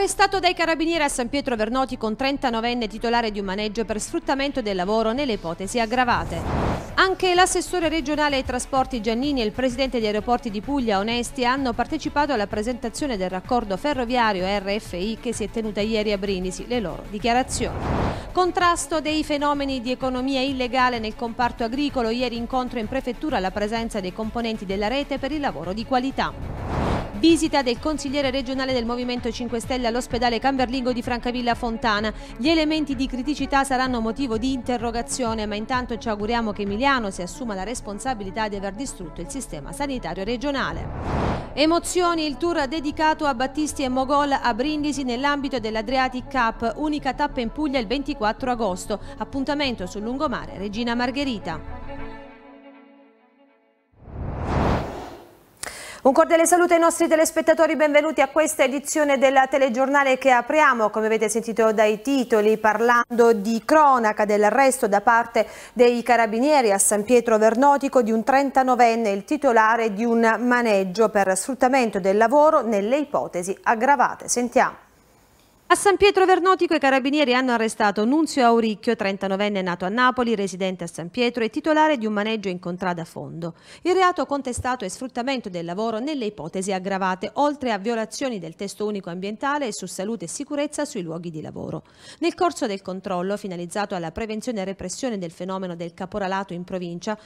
Arrestato dai carabinieri a San Pietro Vernotico con 39enne titolare di un maneggio per sfruttamento del lavoro nelle ipotesi aggravate. Anche l'assessore regionale ai trasporti Giannini e il presidente di aeroporti di Puglia Onesti hanno partecipato alla presentazione del raccordo ferroviario RFI che si è tenuta ieri a Brinisi, le loro dichiarazioni. Contrasto dei fenomeni di economia illegale nel comparto agricolo, ieri incontro in prefettura la presenza dei componenti della rete per il lavoro di qualità. Visita del consigliere regionale del Movimento 5 Stelle all'ospedale Camberlingo di Francavilla Fontana. Gli elementi di criticità saranno motivo di interrogazione, ma intanto ci auguriamo che Emiliano si assuma la responsabilità di aver distrutto il sistema sanitario regionale. Emozioni, il tour dedicato a Battisti e Mogol a Brindisi nell'ambito dell'Adriatic Cup, unica tappa in Puglia il 24 agosto. Appuntamento sul lungomare Regina Margherita. Un cordiale saluto ai nostri telespettatori, benvenuti a questa edizione del telegiornale che apriamo, come avete sentito dai titoli, parlando di cronaca dell'arresto da parte dei carabinieri a San Pietro Vernotico di un 39enne, il titolare di un maneggio per sfruttamento del lavoro nelle ipotesi aggravate. Sentiamo. A San Pietro Vernotico i carabinieri hanno arrestato Nunzio Auricchio, 39enne nato a Napoli, residente a San Pietro e titolare di un maneggio in contrada a fondo. Il reato contestato è sfruttamento del lavoro nelle ipotesi aggravate, oltre a violazioni del testo unico ambientale e su salute e sicurezza sui luoghi di lavoro. Nel corso del controllo, finalizzato alla prevenzione e repressione del fenomeno del caporalato in provincia,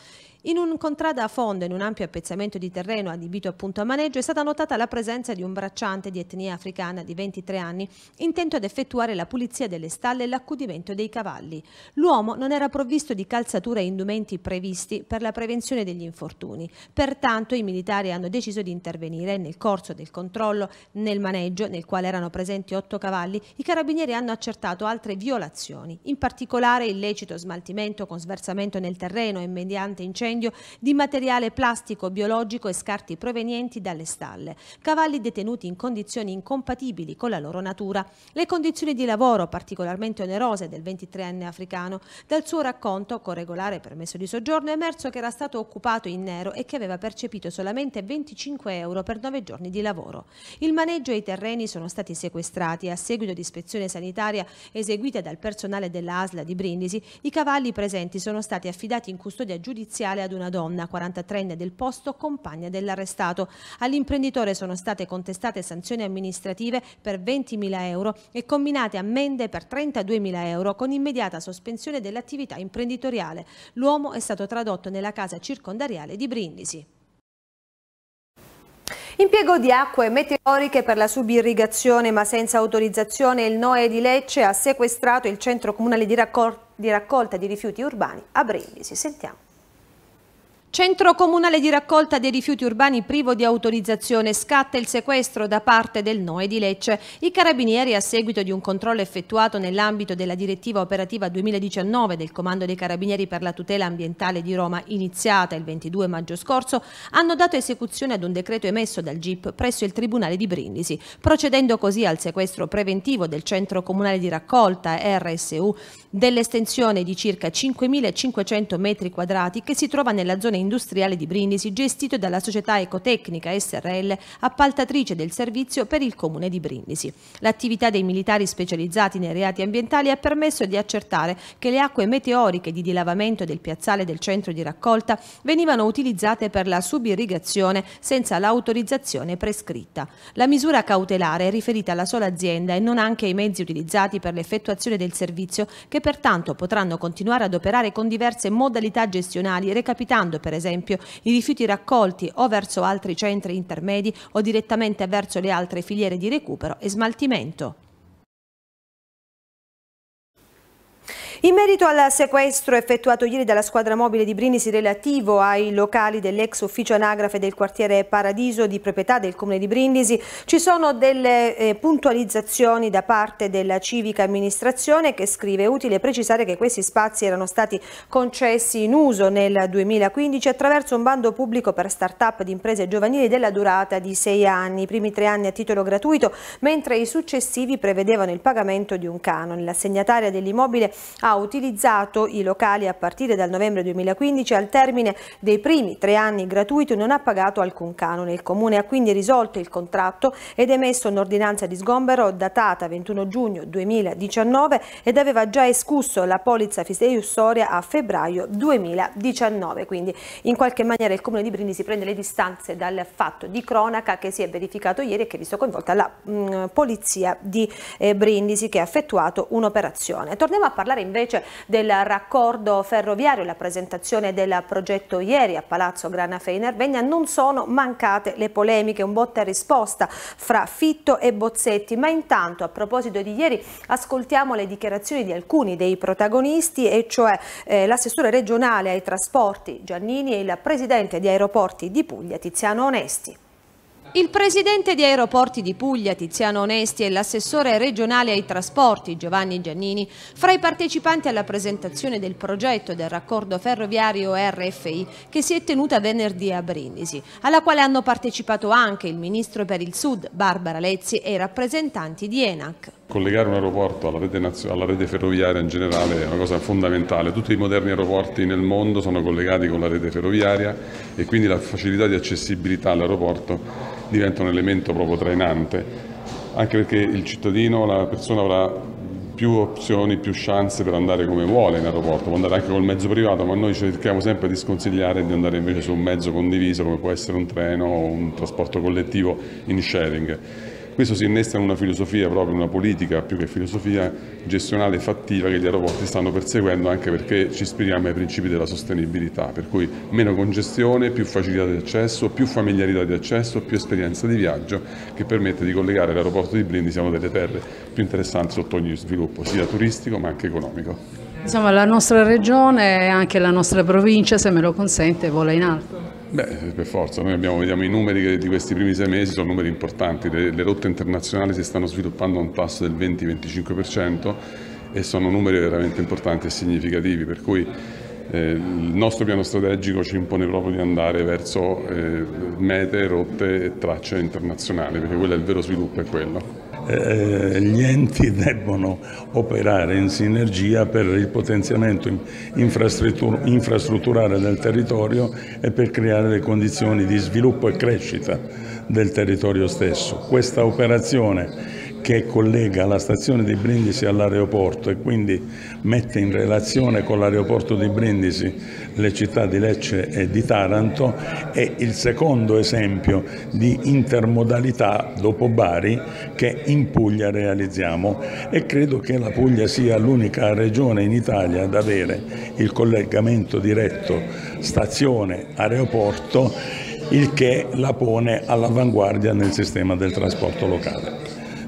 in un contrada a fondo, in un ampio appezzamento di terreno adibito appunto a maneggio, è stata notata la presenza di un bracciante di etnia africana di 23 anni in intento ad effettuare la pulizia delle stalle e l'accudimento dei cavalli. L'uomo non era provvisto di calzature e indumenti previsti per la prevenzione degli infortuni. Pertanto i militari hanno deciso di intervenire nel corso del controllo nel maneggio, nel quale erano presenti otto cavalli, i carabinieri hanno accertato altre violazioni, in particolare illecito smaltimento con sversamento nel terreno e mediante incendio di materiale plastico, biologico e scarti provenienti dalle stalle, cavalli detenuti in condizioni incompatibili con la loro natura. Le condizioni di lavoro particolarmente onerose del 23enne africano. Dal suo racconto, con regolare permesso di soggiorno, è emerso che era stato occupato in nero e che aveva percepito solamente 25 euro per 9 giorni di lavoro. Il maneggio e i terreni sono stati sequestrati. A seguito di ispezione sanitaria eseguita dal personale dell'ASLA di Brindisi, i cavalli presenti sono stati affidati in custodia giudiziale ad una donna, 43enne del posto, compagna dell'arrestato. All'imprenditore sono state contestate sanzioni amministrative per 20.000 euro e combinate ammende per 32.000 euro con immediata sospensione dell'attività imprenditoriale. L'uomo è stato tradotto nella casa circondariale di Brindisi. Impiego di acque meteoriche per la subirrigazione ma senza autorizzazione il NOE di Lecce ha sequestrato il centro comunale di, raccol di raccolta di rifiuti urbani a Brindisi. Sentiamo. Centro comunale di raccolta dei rifiuti urbani privo di autorizzazione scatta il sequestro da parte del NOE di Lecce. I carabinieri a seguito di un controllo effettuato nell'ambito della direttiva operativa 2019 del Comando dei Carabinieri per la tutela ambientale di Roma iniziata il 22 maggio scorso hanno dato esecuzione ad un decreto emesso dal GIP presso il Tribunale di Brindisi, procedendo così al sequestro preventivo del Centro comunale di raccolta RSU dell'estensione di circa 5.500 metri quadrati che si trova nella zona in industriale di Brindisi gestito dalla società Ecotecnica SRL, appaltatrice del servizio per il comune di Brindisi. L'attività dei militari specializzati nei reati ambientali ha permesso di accertare che le acque meteoriche di dilavamento del piazzale del centro di raccolta venivano utilizzate per la subirrigazione senza l'autorizzazione prescritta. La misura cautelare è riferita alla sola azienda e non anche ai mezzi utilizzati per l'effettuazione del servizio che pertanto potranno continuare ad operare con diverse modalità gestionali recapitando per per esempio, i rifiuti raccolti o verso altri centri intermedi o direttamente verso le altre filiere di recupero e smaltimento. In merito al sequestro effettuato ieri dalla squadra mobile di Brindisi relativo ai locali dell'ex ufficio anagrafe del quartiere Paradiso di proprietà del comune di Brindisi, ci sono delle eh, puntualizzazioni da parte della civica amministrazione che scrive utile precisare che questi spazi erano stati concessi in uso nel 2015 attraverso un bando pubblico per start-up di imprese giovanili della durata di sei anni, i primi tre anni a titolo gratuito, mentre i successivi prevedevano il pagamento di un canone. L'assegnataria dell'immobile ha utilizzato i locali a partire dal novembre 2015 al termine dei primi tre anni gratuiti non ha pagato alcun canone. Il Comune ha quindi risolto il contratto ed emesso un'ordinanza di sgombero datata 21 giugno 2019 ed aveva già escusso la polizza fideiussoria a febbraio 2019. Quindi in qualche maniera il Comune di Brindisi prende le distanze dal fatto di cronaca che si è verificato ieri e che ha visto coinvolta la mh, mm, polizia di eh, Brindisi che ha effettuato un'operazione. Torniamo a parlare invece invece del raccordo ferroviario, la presentazione del progetto ieri a Palazzo Grana Feinervegna, non sono mancate le polemiche, un botta e risposta fra Fitto e Bozzetti, ma intanto a proposito di ieri ascoltiamo le dichiarazioni di alcuni dei protagonisti e cioè eh, l'assessore regionale ai trasporti Giannini e il presidente di aeroporti di Puglia Tiziano Onesti. Il presidente di Aeroporti di Puglia, Tiziano Onesti, e l'assessore regionale ai trasporti, Giovanni Giannini, fra i partecipanti alla presentazione del progetto del raccordo ferroviario RFI che si è tenuta venerdì a Brindisi, alla quale hanno partecipato anche il ministro per il Sud, Barbara Lezzi, e i rappresentanti di ENAC. Collegare un aeroporto alla rete, alla rete ferroviaria in generale è una cosa fondamentale. Tutti i moderni aeroporti nel mondo sono collegati con la rete ferroviaria e quindi la facilità di accessibilità all'aeroporto diventa un elemento proprio trainante, anche perché il cittadino, la persona avrà più opzioni, più chance per andare come vuole in aeroporto, può andare anche col mezzo privato, ma noi cerchiamo sempre di sconsigliare di andare invece su un mezzo condiviso come può essere un treno o un trasporto collettivo in sharing. Questo si innesta in una filosofia, proprio una politica più che filosofia gestionale e fattiva che gli aeroporti stanno perseguendo anche perché ci ispiriamo ai principi della sostenibilità, per cui meno congestione, più facilità di accesso, più familiarità di accesso, più esperienza di viaggio che permette di collegare l'aeroporto di Blindi, siamo delle terre più interessanti sotto ogni sviluppo, sia turistico ma anche economico. Insomma la nostra regione e anche la nostra provincia, se me lo consente, vola in alto. Beh, per forza, noi abbiamo, vediamo i numeri di questi primi sei mesi, sono numeri importanti, le, le rotte internazionali si stanno sviluppando a un tasso del 20-25% e sono numeri veramente importanti e significativi, per cui eh, il nostro piano strategico ci impone proprio di andare verso eh, mete, rotte e tracce internazionali, perché quello è il vero sviluppo, è quello. Eh, gli enti debbono operare in sinergia per il potenziamento infrastruttur infrastrutturale del territorio e per creare le condizioni di sviluppo e crescita del territorio stesso. Questa operazione che collega la stazione di Brindisi all'aeroporto e quindi mette in relazione con l'aeroporto di Brindisi le città di Lecce e di Taranto è il secondo esempio di intermodalità dopo Bari che in Puglia realizziamo e credo che la Puglia sia l'unica regione in Italia ad avere il collegamento diretto stazione-aeroporto il che la pone all'avanguardia nel sistema del trasporto locale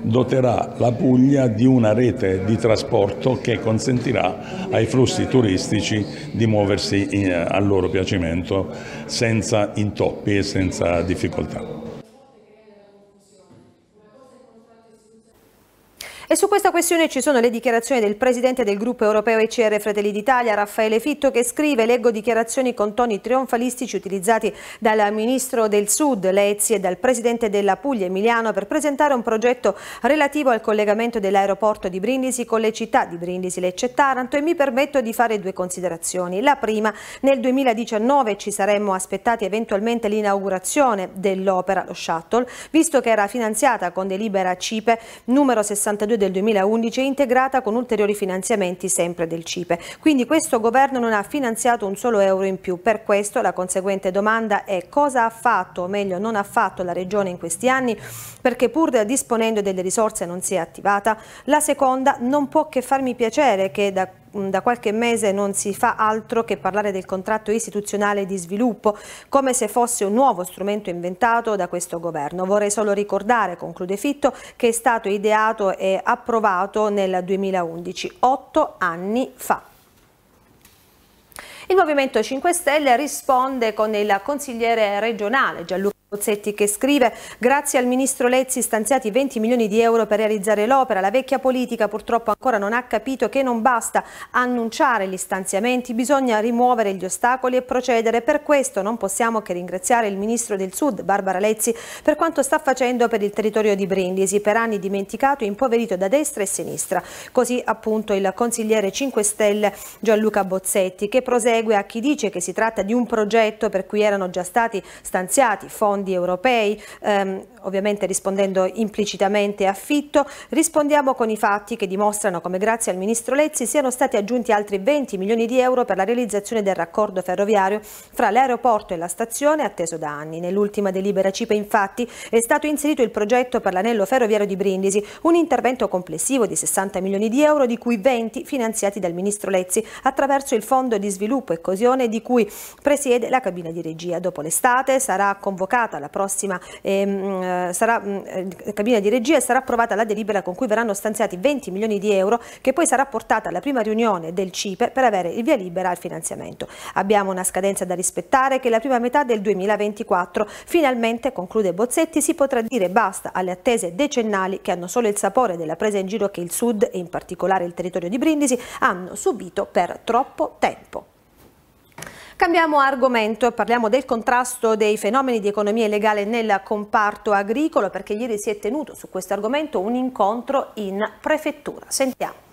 doterà la Puglia di una rete di trasporto che consentirà ai flussi turistici di muoversi eh, a loro piacimento senza intoppi e senza difficoltà. E su questa questione ci sono le dichiarazioni del presidente del gruppo europeo ECR Fratelli d'Italia, Raffaele Fitto, che scrive, leggo dichiarazioni con toni trionfalistici utilizzati dal ministro del Sud, Lezzi, e dal presidente della Puglia, Emiliano, per presentare un progetto relativo al collegamento dell'aeroporto di Brindisi con le città di Brindisi, Lecce e Taranto e mi permetto di fare due considerazioni. La prima, nel 2019 ci saremmo aspettati eventualmente l'inaugurazione dell'opera, lo shuttle, visto che era finanziata con delibera CIPE numero 62 luglio del 2011 integrata con ulteriori finanziamenti sempre del CIPE. Quindi questo governo non ha finanziato un solo euro in più. Per questo la conseguente domanda è cosa ha fatto, o meglio non ha fatto la Regione in questi anni, perché pur disponendo delle risorse non si è attivata. La seconda non può che farmi piacere che da Mm, da qualche mese non si fa altro che parlare del contratto istituzionale di sviluppo, come se fosse un nuovo strumento inventato da questo governo. Vorrei solo ricordare, conclude Fitto, che è stato ideato e approvato nel 2011, otto anni fa. Il Movimento 5 Stelle risponde con il consigliere regionale Gianluca Pozzetti che scrive grazie al ministro Lezzi stanziati 20 milioni di euro per realizzare l'opera la vecchia politica purtroppo ancora non ha capito che non basta annunciare gli stanziamenti bisogna rimuovere gli ostacoli e procedere per questo non possiamo che ringraziare il ministro del sud Barbara Lezzi per quanto sta facendo per il territorio di Brindisi per anni dimenticato e impoverito da destra e sinistra così appunto il consigliere 5 Stelle Gianluca Bozzetti che prosegue a chi dice che si tratta di un progetto per cui erano già stati stanziati fondi fondi europei, ehm, ovviamente rispondendo implicitamente a Fitto, rispondiamo con i fatti che dimostrano come grazie al Ministro Lezzi siano stati aggiunti altri 20 milioni di euro per la realizzazione del raccordo ferroviario fra l'aeroporto e la stazione atteso da anni. Nell'ultima delibera CIPE infatti è stato inserito il progetto per l'anello ferroviario di Brindisi, un intervento complessivo di 60 milioni di euro di cui 20 finanziati dal Ministro Lezzi attraverso il Fondo di Sviluppo e Coesione di cui presiede la cabina di regia. Dopo l'estate sarà convocato approvata la prossima ehm, eh, sarà, mm, eh, cabina di regia e sarà approvata la delibera con cui verranno stanziati 20 milioni di euro che poi sarà portata alla prima riunione del CIPE per avere il via libera al finanziamento. Abbiamo una scadenza da rispettare che è la prima metà del 2024. Finalmente, conclude Bozzetti, si potrà dire basta alle attese decennali che hanno solo il sapore della presa in giro che il Sud e in particolare il territorio di Brindisi hanno subito per troppo tempo. Cambiamo argomento e parliamo del contrasto dei fenomeni di economia illegale nel comparto agricolo perché ieri si è tenuto su questo argomento un incontro in prefettura. Sentiamo.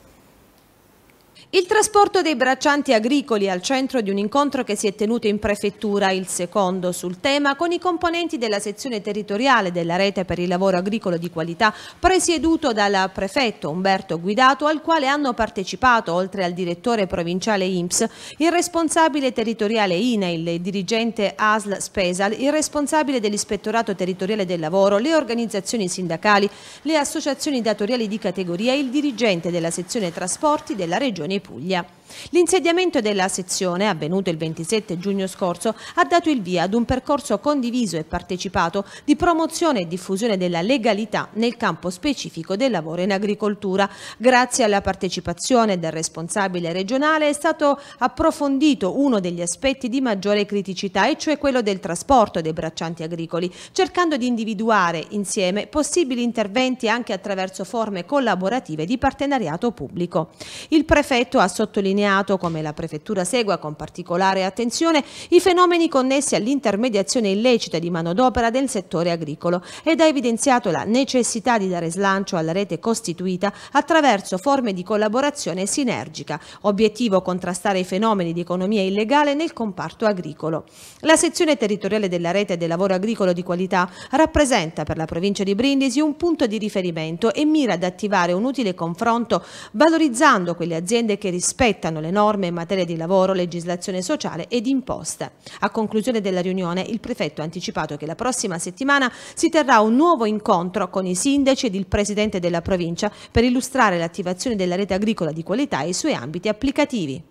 Il trasporto dei braccianti agricoli al centro di un incontro che si è tenuto in prefettura, il secondo sul tema, con i componenti della sezione territoriale della rete per il lavoro agricolo di qualità, presieduto dal prefetto Umberto Guidato, al quale hanno partecipato, oltre al direttore provinciale IMSS, il responsabile territoriale INAIL, il dirigente ASL Spesal, il responsabile dell'ispettorato territoriale del lavoro, le organizzazioni sindacali, le associazioni datoriali di categoria e il dirigente della sezione trasporti della regione Puglia. L'insediamento della sezione, avvenuto il 27 giugno scorso, ha dato il via ad un percorso condiviso e partecipato di promozione e diffusione della legalità nel campo specifico del lavoro in agricoltura. Grazie alla partecipazione del responsabile regionale è stato approfondito uno degli aspetti di maggiore criticità, e cioè quello del trasporto dei braccianti agricoli, cercando di individuare insieme possibili interventi anche attraverso forme collaborative di partenariato pubblico. Il prefetto ha sottolineato sottolineato come la Prefettura segua con particolare attenzione i fenomeni connessi all'intermediazione illecita di manodopera del settore agricolo ed ha evidenziato la necessità di dare slancio alla rete costituita attraverso forme di collaborazione sinergica, obiettivo contrastare i fenomeni di economia illegale nel comparto agricolo. La sezione territoriale della rete del lavoro agricolo di qualità rappresenta per la provincia di Brindisi un punto di riferimento e mira ad attivare un utile confronto valorizzando quelle aziende che rispettano rispettano le norme in materia di lavoro, legislazione sociale ed imposta. A conclusione della riunione il prefetto ha anticipato che la prossima settimana si terrà un nuovo incontro con i sindaci ed il presidente della provincia per illustrare l'attivazione della rete agricola di qualità e i suoi ambiti applicativi.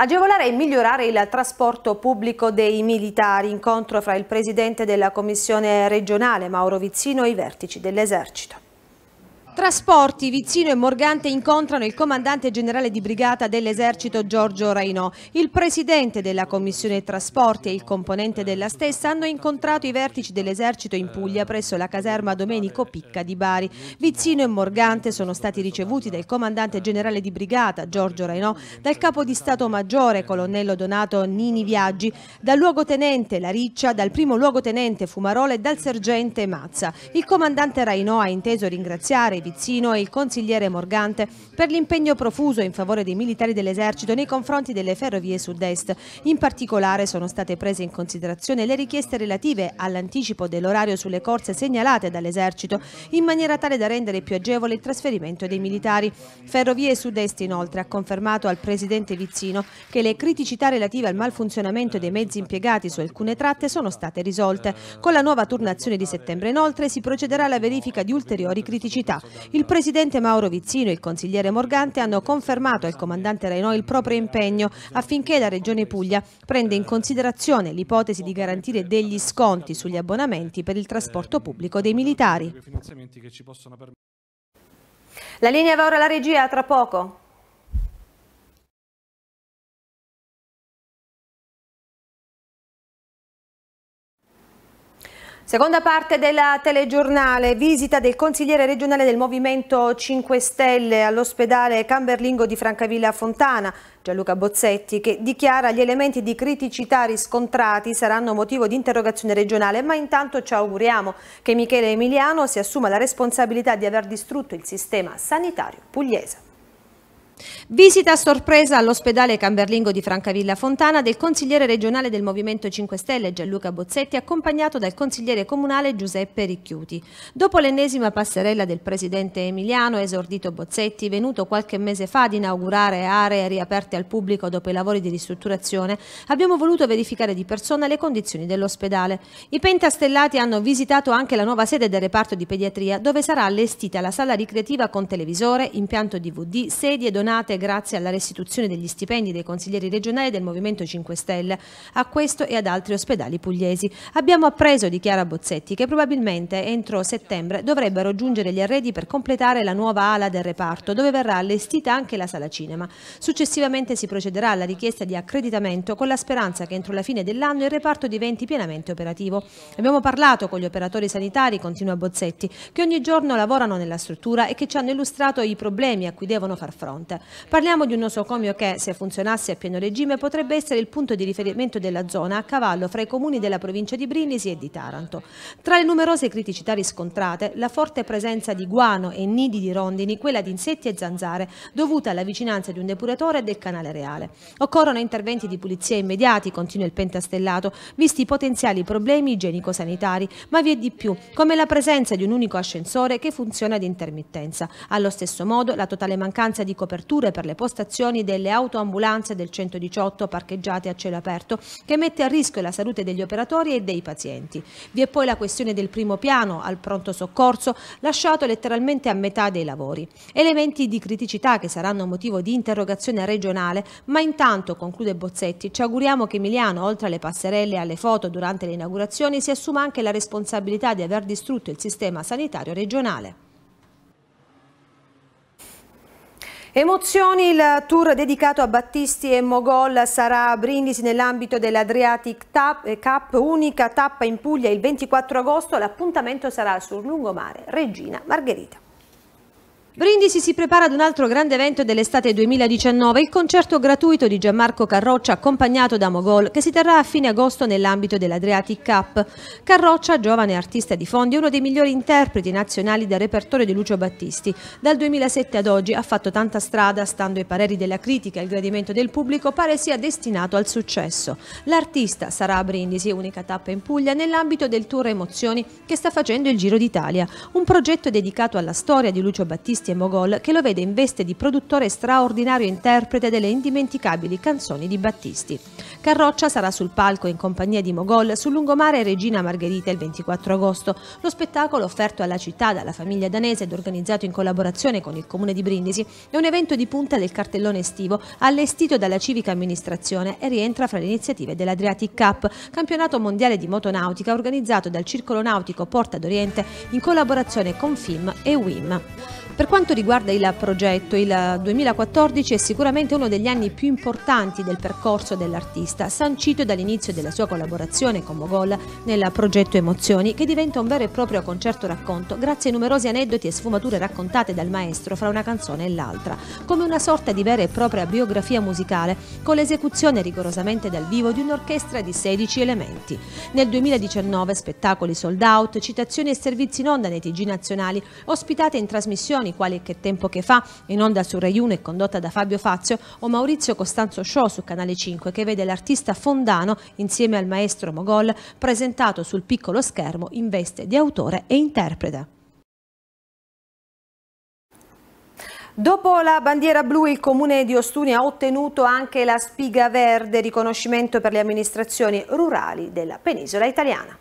Agevolare e migliorare il trasporto pubblico dei militari, incontro fra il Presidente della Commissione regionale Mauro Vizzino e i vertici dell'Esercito. Trasporti, Vizzino e Morgante incontrano il comandante generale di brigata dell'esercito Giorgio Rainò. Il presidente della commissione trasporti e il componente della stessa hanno incontrato i vertici dell'esercito in Puglia presso la caserma Domenico Picca di Bari. Vizzino e Morgante sono stati ricevuti dal comandante generale di brigata Giorgio Rainò, dal capo di Stato Maggiore colonnello Donato Nini Viaggi, dal luogotenente Lariccia, dal primo luogotenente Fumarola e dal sergente Mazza. Il comandante Rainò ha inteso ringraziare i Pizzino e il consigliere Morgante per l'impegno profuso in favore dei militari dell'esercito nei confronti delle ferrovie sud-est. In particolare sono state prese in considerazione le richieste relative all'anticipo dell'orario sulle corse segnalate dall'esercito in maniera tale da rendere più agevole il trasferimento dei militari. Ferrovie sud-est inoltre ha confermato al presidente Vizzino che le criticità relative al malfunzionamento dei mezzi impiegati su alcune tratte sono state risolte. Con la nuova turnazione di settembre inoltre si procederà alla verifica di ulteriori criticità. Il presidente Mauro Vizzino e il consigliere Morgante hanno confermato al comandante Rainò il proprio impegno affinché la Regione Puglia prenda in considerazione l'ipotesi di garantire degli sconti sugli abbonamenti per il trasporto pubblico dei militari. La linea va ora alla regia, tra poco. Seconda parte della telegiornale, visita del consigliere regionale del Movimento 5 Stelle all'ospedale Camberlingo di Francavilla Fontana, Gianluca Bozzetti, che dichiara gli elementi di criticità riscontrati saranno motivo di interrogazione regionale, ma intanto ci auguriamo che Michele Emiliano si assuma la responsabilità di aver distrutto il sistema sanitario pugliese. Visita a sorpresa all'ospedale Camberlingo di Francavilla Fontana del consigliere regionale del Movimento 5 Stelle Gianluca Bozzetti accompagnato dal consigliere comunale Giuseppe Ricchiuti. Dopo l'ennesima passerella del presidente Emiliano esordito Bozzetti venuto qualche mese fa ad inaugurare aree riaperte al pubblico dopo i lavori di ristrutturazione abbiamo voluto verificare di persona le condizioni dell'ospedale. I pentastellati hanno visitato anche la nuova sede del reparto di pediatria dove sarà allestita la sala ricreativa con televisore, impianto DVD, sedie e donazioni sanate grazie alla restituzione degli stipendi dei consiglieri regionali del Movimento 5 Stelle a questo e ad altri ospedali pugliesi. Abbiamo appreso di Chiara Bozzetti che probabilmente entro settembre dovrebbero giungere gli arredi per completare la nuova ala del reparto dove verrà allestita anche la sala cinema. Successivamente si procederà alla richiesta di accreditamento con la speranza che entro la fine dell'anno il reparto diventi pienamente operativo. Abbiamo parlato con gli operatori sanitari, continua Bozzetti, che ogni giorno lavorano nella struttura e che ci hanno illustrato i problemi a cui devono far fronte. Parliamo di un nosocomio che, se funzionasse a pieno regime, potrebbe essere il punto di riferimento della zona a cavallo fra i comuni della provincia di Brindisi e di Taranto. Tra le numerose criticità riscontrate, la forte presenza di guano e nidi di rondini, quella di insetti e zanzare, dovuta alla vicinanza di un depuratore e del canale reale. Occorrono interventi di pulizia immediati, continua il pentastellato, visti i potenziali problemi igienico-sanitari, ma vi è di più, come la presenza di un unico ascensore che funziona ad intermittenza. Allo stesso modo, la totale mancanza di copertura coperture per le postazioni delle autoambulanze del 118 parcheggiate a cielo aperto, che mette a rischio la salute degli operatori e dei pazienti. Vi è poi la questione del primo piano al pronto soccorso, lasciato letteralmente a metà dei lavori. Elementi di criticità che saranno motivo di interrogazione regionale, ma intanto, conclude Bozzetti, ci auguriamo che Emiliano, oltre alle passerelle e alle foto durante le inaugurazioni, si assuma anche la responsabilità di aver distrutto il sistema sanitario regionale. Emozioni, il tour dedicato a Battisti e Mogol sarà a Brindisi nell'ambito dell'Adriatic eh, Cup, unica tappa in Puglia il 24 agosto, l'appuntamento sarà sul lungomare Regina Margherita. Brindisi si prepara ad un altro grande evento dell'estate 2019, il concerto gratuito di Gianmarco Carroccia accompagnato da Mogol che si terrà a fine agosto nell'ambito dell'Adriatic Cup. Carroccia, giovane artista di fondi, è uno dei migliori interpreti nazionali del repertorio di Lucio Battisti. Dal 2007 ad oggi ha fatto tanta strada, stando ai pareri della critica e al gradimento del pubblico pare sia destinato al successo. L'artista sarà a Brindisi, unica tappa in Puglia, nell'ambito del tour Emozioni che sta facendo il Giro d'Italia, un progetto dedicato alla storia di Lucio Battisti artisti e mogol che lo vede in veste di produttore straordinario interprete delle indimenticabili canzoni di Battisti. Carroccia sarà sul palco in compagnia di mogol sul lungomare Regina Margherita il 24 agosto. Lo spettacolo offerto alla città dalla famiglia danese ed organizzato in collaborazione con il comune di Brindisi è un evento di punta del cartellone estivo allestito dalla civica amministrazione e rientra fra le iniziative dell'Adriatic Cup, campionato mondiale di motonautica organizzato dal Circolo Nautico Porta d'Oriente in collaborazione con FIM e WIM. Per quanto riguarda il progetto, il 2014 è sicuramente uno degli anni più importanti del percorso dell'artista, sancito dall'inizio della sua collaborazione con Mogol nel progetto Emozioni, che diventa un vero e proprio concerto racconto grazie ai numerosi aneddoti e sfumature raccontate dal maestro fra una canzone e l'altra, come una sorta di vera e propria biografia musicale, con l'esecuzione rigorosamente dal vivo di un'orchestra di 16 elementi. Nel 2019 spettacoli sold out, citazioni e servizi in onda nei TG nazionali, ospitate in trasmissioni trasmissioni, quali Che Tempo Che Fa, in onda su Rai 1 e condotta da Fabio Fazio, o Maurizio Costanzo Show su Canale 5, che vede l'artista Fondano, insieme al maestro Mogol, presentato sul piccolo schermo in veste di autore e interprete. Dopo la bandiera blu il comune di Ostuni ha ottenuto anche la spiga verde, riconoscimento per le amministrazioni rurali della penisola italiana.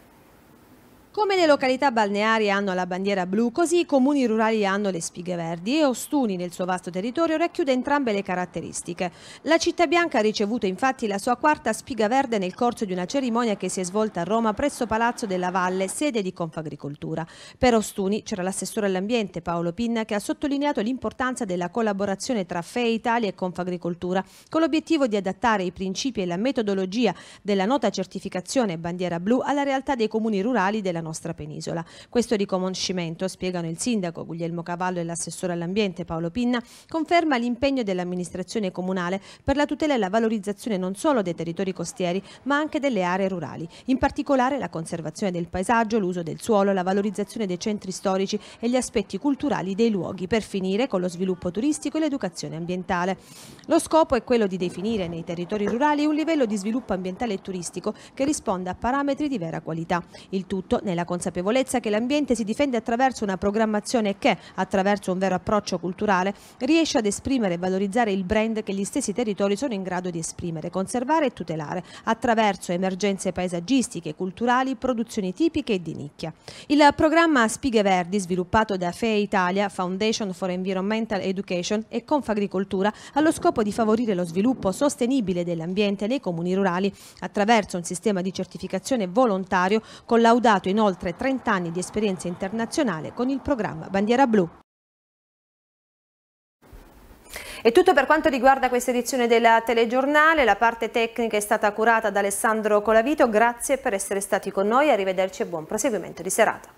Come le località balneari hanno la bandiera blu, così i comuni rurali hanno le spighe verdi e Ostuni nel suo vasto territorio racchiude entrambe le caratteristiche. La città bianca ha ricevuto infatti la sua quarta spiga verde nel corso di una cerimonia che si è svolta a Roma presso Palazzo della Valle, sede di Confagricoltura. Per Ostuni c'era l'assessore all'ambiente Paolo Pinna che ha sottolineato l'importanza della collaborazione tra FEI Italia e Confagricoltura con l'obiettivo di adattare i principi e la metodologia della nota certificazione bandiera blu alla realtà dei comuni rurali della nostra città nostra penisola. Questo riconoscimento, spiegano il sindaco Guglielmo Cavallo e l'assessore all'ambiente Paolo Pinna, conferma l'impegno dell'amministrazione comunale per la tutela e la valorizzazione non solo dei territori costieri ma anche delle aree rurali, in particolare la conservazione del paesaggio, l'uso del suolo, la valorizzazione dei centri storici e gli aspetti culturali dei luoghi, per finire con lo sviluppo turistico e l'educazione ambientale. Lo scopo è quello di definire nei territori rurali un livello di sviluppo ambientale e turistico che risponda a parametri di vera qualità, il tutto nella nella consapevolezza che l'ambiente si difende attraverso una programmazione che, attraverso un vero approccio culturale, riesce ad esprimere e valorizzare il brand che gli stessi territori sono in grado di esprimere, conservare e tutelare, attraverso emergenze paesaggistiche, culturali, produzioni tipiche e di nicchia. Il programma Spighe Verdi, sviluppato da FEE Italia, Foundation for Environmental Education e Confagricoltura, ha lo scopo di favorire lo sviluppo sostenibile dell'ambiente nei comuni rurali attraverso un sistema di certificazione volontario collaudato in in oltre 30 anni di esperienza internazionale con il programma Bandiera Blu. È tutto per quanto riguarda questa edizione della telegiornale, la parte tecnica è stata curata da Alessandro Colavito, grazie per essere stati con noi, arrivederci e buon proseguimento di serata.